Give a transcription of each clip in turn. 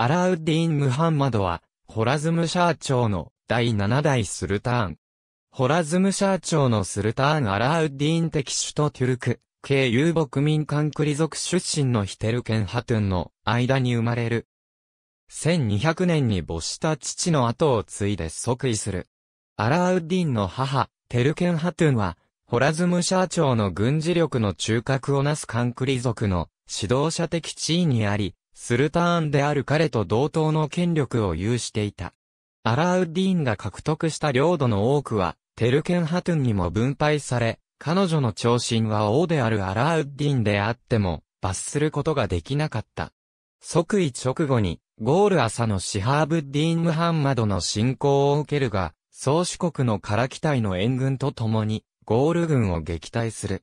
アラウディン・ムハンマドは、ホラズムシャー朝の第7代スルターン。ホラズムシャー朝のスルターン・アラウディン的首都トゥルク、系遊牧民間クリ族出身のヒテルケン・ハトゥンの間に生まれる。1200年に没した父の後を継いで即位する。アラウディンの母、テルケン・ハトゥンは、ホラズムシャー朝の軍事力の中核をなすカンクリ族の指導者的地位にあり、スルターンである彼と同等の権力を有していた。アラーウッディーンが獲得した領土の多くは、テルケンハトゥンにも分配され、彼女の長身は王であるアラーウッディーンであっても、罰することができなかった。即位直後に、ゴール朝のシハーブッディーン・ムハンマドの侵攻を受けるが、宗主国のカラキ隊の援軍と共に、ゴール軍を撃退する。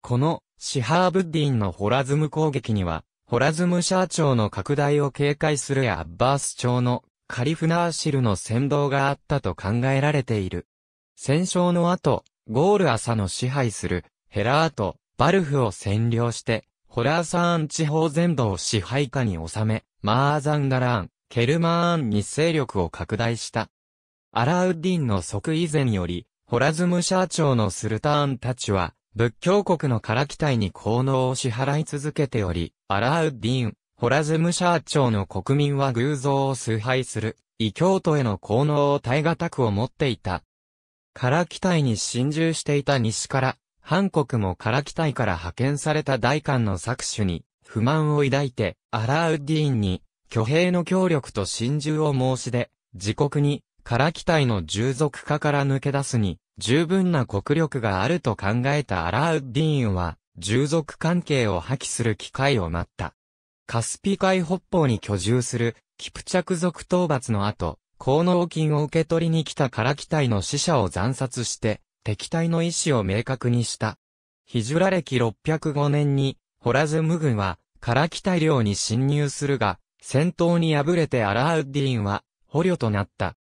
この、シハーブッディーンのホラズム攻撃には、ホラズムシャー朝の拡大を警戒するアッバース朝のカリフナーシルの先導があったと考えられている。戦勝の後、ゴール朝の支配するヘラート、バルフを占領して、ホラーサーン地方全土を支配下に収め、マーザンダラーン、ケルマーンに勢力を拡大した。アラウッディンの即位前より、ホラズムシャー朝のスルターンたちは、仏教国の唐機隊に効能を支払い続けており、アラウッディーン、ホラズムシャー朝の国民は偶像を崇拝する、異教徒への効能を耐え難く思っていた。唐機体に侵入していた西から、韓国も唐機体から派遣された大官の搾取に、不満を抱いて、アラウッディーンに、挙兵の協力と侵入を申し出、自国に、唐機体の従属化から抜け出すに、十分な国力があると考えたアラウッディーンは、従属関係を破棄する機会を待った。カスピ海北方に居住する、キプチャク族討伐の後、高能金を受け取りに来たカラキ隊の死者を惨殺して、敵対の意思を明確にした。ヒジュラ歴605年に、ホラズム軍は、カラキ隊領に侵入するが、戦闘に敗れてアラウッディンは、捕虜となった。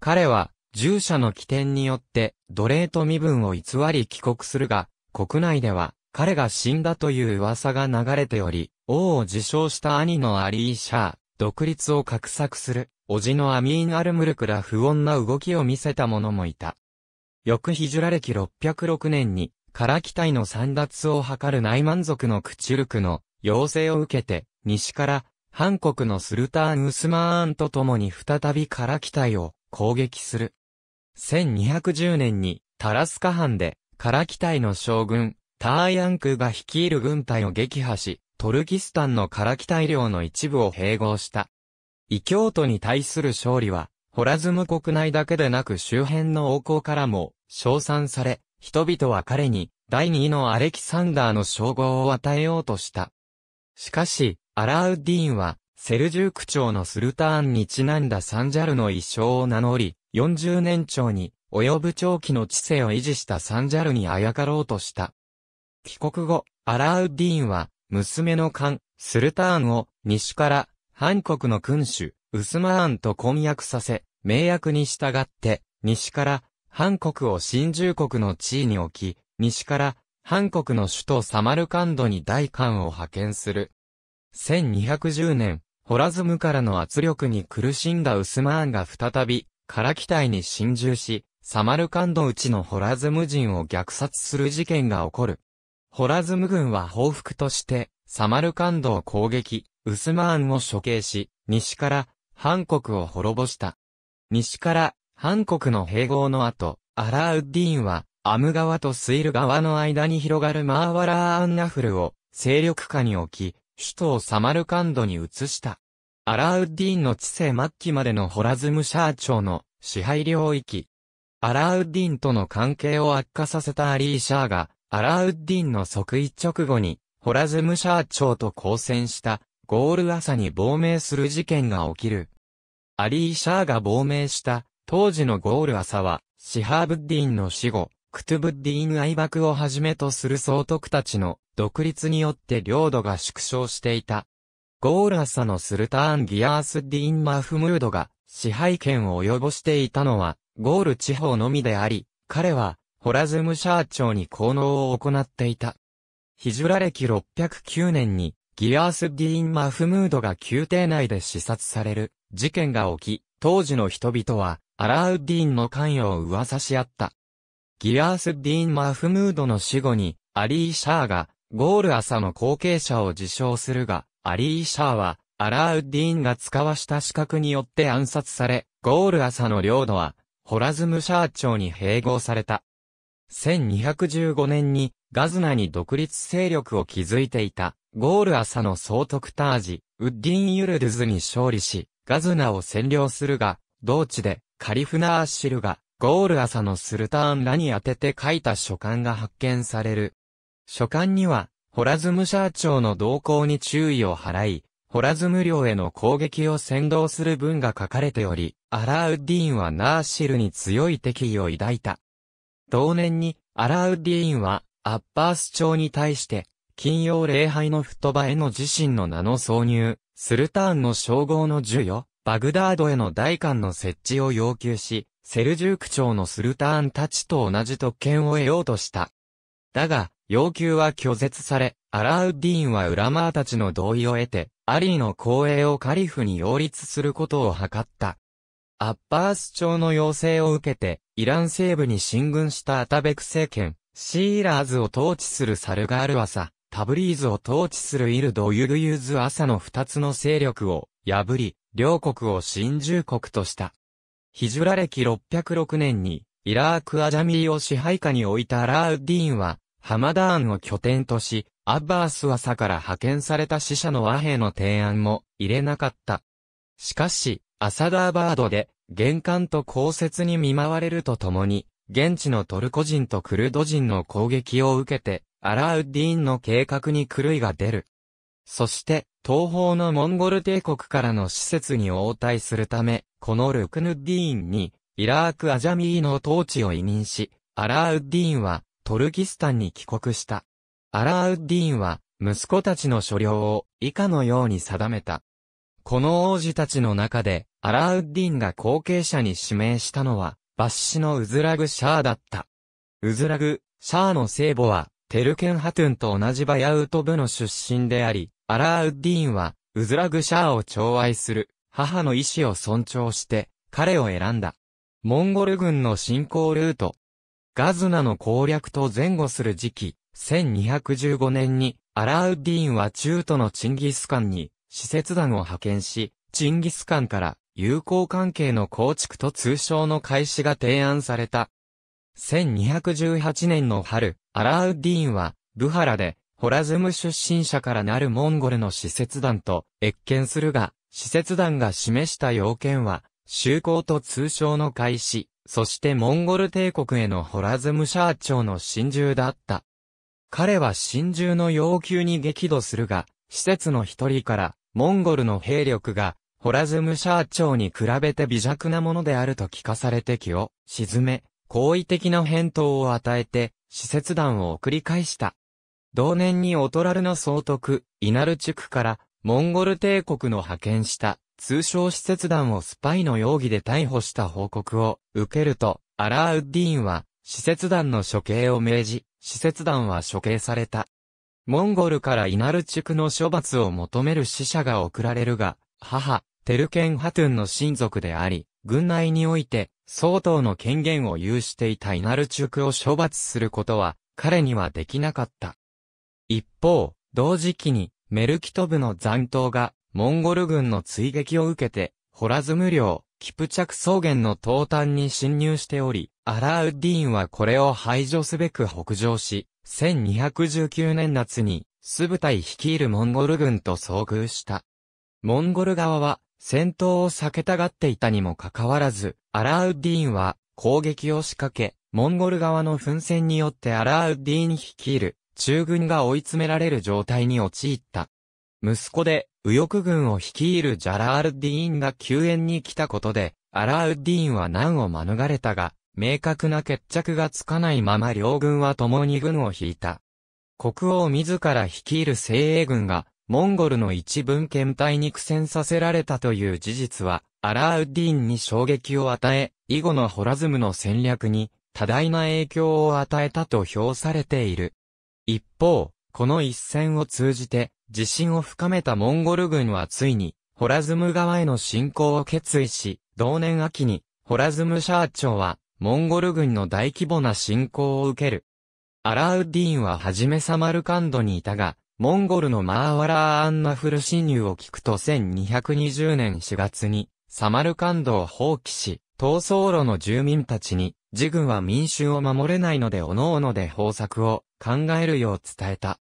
彼は、従者の起点によって、奴隷と身分を偽り帰国するが、国内では、彼が死んだという噂が流れており、王を自称した兄のアリーシャー、独立を画策する、叔父のアミーン・アルムルクら不穏な動きを見せた者もいた。翌ヒジュラ歴606年に、カラキタイの散奪を図る内満族のクチュルクの要請を受けて、西から、韓国のスルターン・ウスマーンと共に再びカラキタイを攻撃する。1210年に、タラスカ藩で、カラキタイの将軍、ターヤンクが率いる軍隊を撃破し、トルキスタンのカラキ大領の一部を併合した。異教徒に対する勝利は、ホラズム国内だけでなく周辺の王侯からも称賛され、人々は彼に第二位のアレキサンダーの称号を与えようとした。しかし、アラウディーンは、セルジューク朝のスルターンにちなんだサンジャルの一生を名乗り、40年長に及ぶ長期の知性を維持したサンジャルにあやかろうとした。帰国後、アラーウディーンは、娘のカスルターンを、西から、韓国の君主、ウスマーンと婚約させ、名約に従って、西から、韓国を新住国の地位に置き、西から、韓国の首都サマルカンドに大官を派遣する。1210年、ホラズムからの圧力に苦しんだウスマーンが再び、カラキタイに侵入し、サマルカンド内のホラズム人を虐殺する事件が起こる。ホラズム軍は報復として、サマルカンドを攻撃、ウスマーンを処刑し、西から、ハン国を滅ぼした。西から、ハン国の併合の後、アラーウッディーンは、アム川とスイル川の間に広がるマーワラーアンナフルを、勢力下に置き、首都をサマルカンドに移した。アラーウッディーンの知性末期までのホラズムシャー朝の支配領域。アラーウッディーンとの関係を悪化させたアリーシャーが、アラウッディンの即位直後に、ホラズムシャー長と交戦した、ゴール朝に亡命する事件が起きる。アリー・シャーが亡命した、当時のゴール朝は、シハーブッディンの死後、クトゥブッディン愛爆をはじめとする総督たちの独立によって領土が縮小していた。ゴール朝のスルターン・ギアース・ディン・マフムードが支配権を及ぼしていたのはゴール地方のみであり、彼はホラズムシャー朝に功能を行っていた。ヒジュラ歴609年に、ギアース・ディーン・マフムードが宮廷内で視察される事件が起き、当時の人々は、アラーウッディーンの関与を噂し合った。ギアース・ディーン・マフムードの死後に、アリー・シャーが、ゴール朝の後継者を自称するが、アリー・シャーは、アラーウッディーンが使わした資格によって暗殺され、ゴール朝の領土は、ホラズム・シャー朝に併合された。1215年にガズナに独立勢力を築いていたゴール朝の総督タージ、ウッディン・ユルドゥズに勝利し、ガズナを占領するが、同地でカリフナーシルがゴール朝のスルターンらに当てて書いた書簡が発見される。書簡には、ホラズムシャー朝の動向に注意を払い、ホラズム領への攻撃を先導する文が書かれており、アラーウッディーンはナーシルに強い敵意を抱いた。同年に、アラウッディーンは、アッバース朝に対して、金曜礼拝の吹っ飛ばへの自身の名の挿入、スルターンの称号の授与、バグダードへの大官の設置を要求し、セルジューク朝のスルターンたちと同じ特権を得ようとした。だが、要求は拒絶され、アラウッディーンはウラマーたちの同意を得て、アリーの公営をカリフに擁立することを図った。アッバース朝の要請を受けて、イラン西部に進軍したアタベク政権、シーラーズを統治するサルガールワサ、タブリーズを統治するイルド・ユグユーズ・朝の二つの勢力を破り、両国を新住国とした。ヒジュラ歴606年に、イラーク・アジャミーを支配下に置いたラーウッディーンは、ハマダーンを拠点とし、アッバース朝から派遣された死者の和平の提案も入れなかった。しかし、アサダーバードで、玄関と降雪に見舞われるとともに、現地のトルコ人とクルド人の攻撃を受けて、アラーウッディーンの計画に狂いが出る。そして、東方のモンゴル帝国からの施設に応対するため、このルクヌッディーンに、イラーク・アジャミーの統治を委任し、アラーウッディーンは、トルキスタンに帰国した。アラーウッディーンは、息子たちの所領を、以下のように定めた。この王子たちの中で、アラウッディンが後継者に指名したのは、バッシのウズラグ・シャーだった。ウズラグ・シャーの聖母は、テルケン・ハトゥンと同じバヤウト部の出身であり、アラウッディンは、ウズラグ・シャーを寵愛する、母の意志を尊重して、彼を選んだ。モンゴル軍の侵攻ルート。ガズナの攻略と前後する時期、1215年に、アラウッディンは中都のチンギスカンに、施設団を派遣し、チンギスカンから友好関係の構築と通称の開始が提案された。1218年の春、アラウッディーンは、ブハラで、ホラズム出身者からなるモンゴルの使節団と、謁見するが、使節団が示した要件は、就航と通称の開始、そしてモンゴル帝国へのホラズムシャー長の侵入だった。彼は侵入の要求に激怒するが、施設の一人から、モンゴルの兵力が、ホラズムシャーに比べて微弱なものであると聞かされて気を沈め、好意的な返答を与えて、使節団を送り返した。同年にオトラルの総督、イナル地区から、モンゴル帝国の派遣した、通称使節団をスパイの容疑で逮捕した報告を受けると、アラーウッディーンは、使節団の処刑を命じ、使節団は処刑された。モンゴルからイナル地区の処罰を求める死者が送られるが、母、テルケン・ハトゥンの親族であり、軍内において、相当の権限を有していたイナルチュクを処罰することは、彼にはできなかった。一方、同時期に、メルキトブの残党が、モンゴル軍の追撃を受けて、ホラズム領、キプチャク草原の東端に侵入しており、アラーウッディーンはこれを排除すべく北上し、1219年夏に、スブタイ率いるモンゴル軍と遭遇した。モンゴル側は、戦闘を避けたがっていたにもかかわらず、アラーウッディーンは攻撃を仕掛け、モンゴル側の奮戦によってアラーウッディーン率いる中軍が追い詰められる状態に陥った。息子で右翼軍を率いるジャラールディーンが救援に来たことで、アラーウッディーンは難を免れたが、明確な決着がつかないまま両軍は共に軍を引いた。国王自ら率いる精鋭軍がモンゴルの一文献体に苦戦させられたという事実は、アラーウッディーンに衝撃を与え、以後のホラズムの戦略に多大な影響を与えたと評されている。一方、この一戦を通じて、自信を深めたモンゴル軍はついに、ホラズム側への侵攻を決意し、同年秋に、ホラズムシャー長は、モンゴル軍の大規模な侵攻を受ける。アラーウッディーンははじめサマルカンドにいたが、モンゴルのマーワラー・アンナフル侵入を聞くと1220年4月に、サマルカンドを放棄し、逃走路の住民たちに、自軍は民衆を守れないので各々で方策を考えるよう伝えた。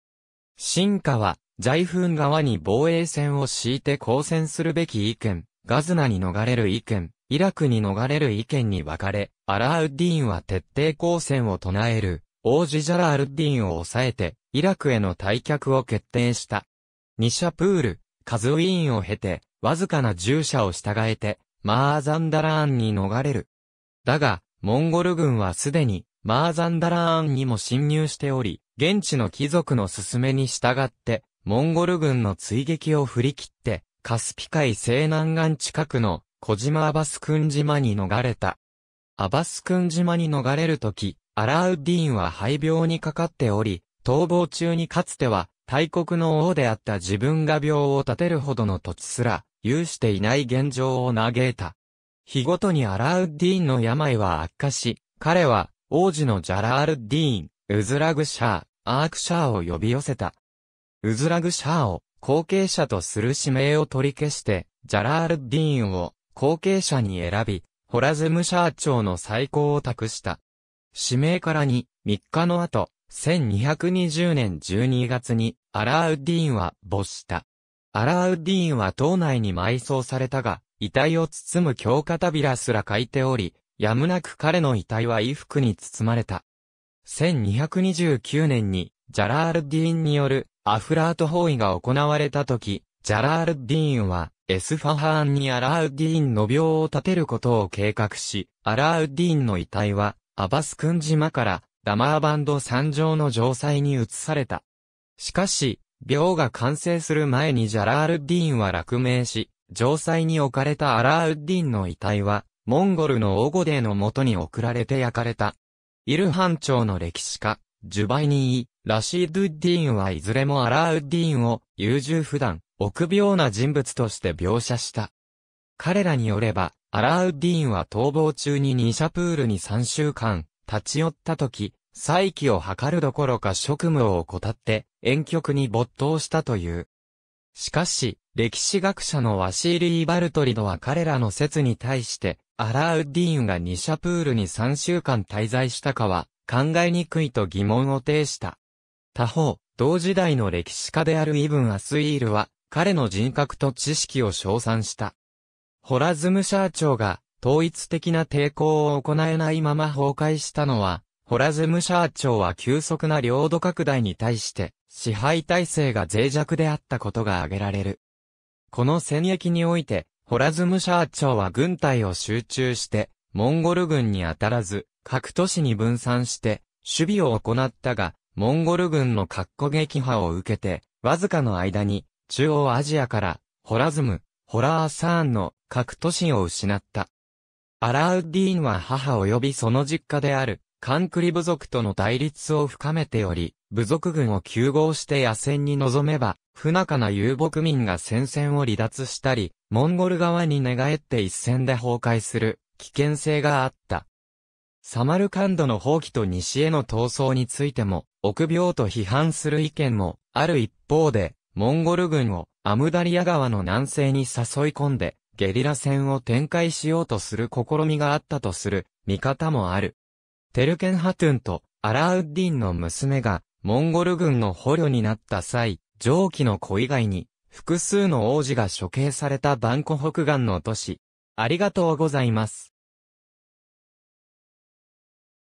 進化は、ジ風側に防衛線を敷いて交戦するべき意見、ガズナに逃れる意見、イラクに逃れる意見に分かれ、アラーウッディーンは徹底抗戦を唱える、王子ジャラールッディーンを抑えて、イラクへの退却を決定した。ニシャプール、カズウィーンを経て、わずかな従者を従えて、マーザンダラーンに逃れる。だが、モンゴル軍はすでに、マーザンダラーンにも侵入しており、現地の貴族の勧めに従って、モンゴル軍の追撃を振り切って、カスピ海西南岸近くの小島アバスクン島に逃れた。アバスクン島に逃れるとき、アラウディーンは廃病にかかっており、逃亡中にかつては、大国の王であった自分が病を立てるほどの土地すら、有していない現状を嘆いた。日ごとにアラールディーンの病は悪化し、彼は、王子のジャラールディーン、ウズラグシャー、アークシャーを呼び寄せた。ウズラグシャーを後継者とする指名を取り消して、ジャラールディーンを後継者に選び、ホラズムシャー長の再興を託した。指名からに、3日の後、1220年12月にアラーウッディーンは没した。アラーウッディーンは島内に埋葬されたが、遺体を包む強化扉すら書いており、やむなく彼の遺体は衣服に包まれた。1229年に、ジャラールディーンによるアフラート包囲が行われた時、ジャラールディーンは、エスファハーンにアラーウディーンの病を立てることを計画し、アラーウディーンの遺体は、アバスクン島からダマーバンド山上の城塞に移された。しかし、廟が完成する前にジャラールッディーンは落命し、城塞に置かれたアラールッディーンの遺体は、モンゴルのオゴデーの元に送られて焼かれた。イルハン朝の歴史家、ジュバイニー、ラシードゥッディーンはいずれもアラールッディーンを優柔不断、臆病な人物として描写した。彼らによれば、アラールッディーンは逃亡中にニシャプールに3週間、立ち寄った時、再起を図るどころか職務を怠って、遠曲に没頭したという。しかし、歴史学者のワシーリー・バルトリドは彼らの説に対して、アラーウッディーンがニシャプールに3週間滞在したかは、考えにくいと疑問を呈した。他方、同時代の歴史家であるイブン・アスイールは、彼の人格と知識を称賛した。ホラズム社長が、統一的な抵抗を行えないまま崩壊したのは、ホラズムシャー朝は急速な領土拡大に対して、支配体制が脆弱であったことが挙げられる。この戦役において、ホラズムシャー朝は軍隊を集中して、モンゴル軍に当たらず、各都市に分散して、守備を行ったが、モンゴル軍の格好撃破を受けて、わずかの間に、中央アジアから、ホラズム、ホラーサーンの各都市を失った。アラウッディーンは母及びその実家である、カンクリ部族との対立を深めており、部族軍を休合して野戦に臨めば、不仲な遊牧民が戦線を離脱したり、モンゴル側に寝返って一戦で崩壊する危険性があった。サマルカンドの放棄と西への闘争についても、臆病と批判する意見もある一方で、モンゴル軍をアムダリア川の南西に誘い込んで、ゲリラ戦を展開しようとする試みがあったとする見方もある。テルケンハトゥンとアラウッディンの娘がモンゴル軍の捕虜になった際、上記の子以外に複数の王子が処刑されたバンコ北岸の都市。ありがとうございます。